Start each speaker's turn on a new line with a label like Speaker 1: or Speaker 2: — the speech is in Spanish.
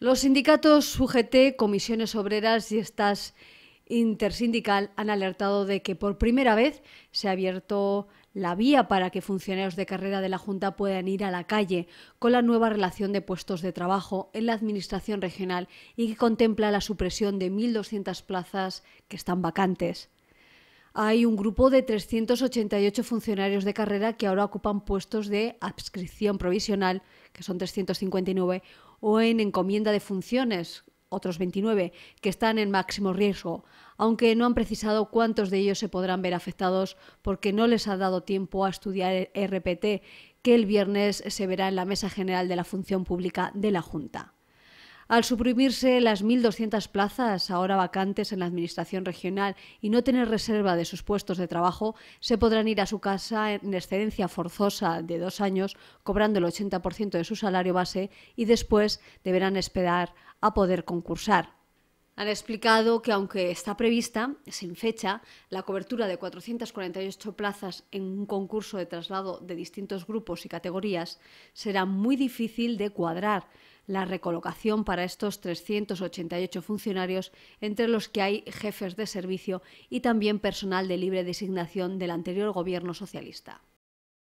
Speaker 1: Los sindicatos UGT, comisiones obreras y estas intersindical han alertado de que por primera vez se ha abierto la vía para que funcionarios de carrera de la Junta puedan ir a la calle con la nueva relación de puestos de trabajo en la Administración regional y que contempla la supresión de 1.200 plazas que están vacantes. Hay un grupo de 388 funcionarios de carrera que ahora ocupan puestos de adscripción provisional, que son 359, o en encomienda de funciones, otros 29, que están en máximo riesgo, aunque no han precisado cuántos de ellos se podrán ver afectados porque no les ha dado tiempo a estudiar el RPT, que el viernes se verá en la Mesa General de la Función Pública de la Junta. Al suprimirse las 1.200 plazas ahora vacantes en la Administración regional y no tener reserva de sus puestos de trabajo, se podrán ir a su casa en excedencia forzosa de dos años, cobrando el 80% de su salario base y después deberán esperar a poder concursar. Han explicado que, aunque está prevista, sin fecha, la cobertura de 448 plazas en un concurso de traslado de distintos grupos y categorías será muy difícil de cuadrar, la recolocación para estos 388 funcionarios, entre los que hay jefes de servicio y también personal de libre designación del anterior gobierno socialista.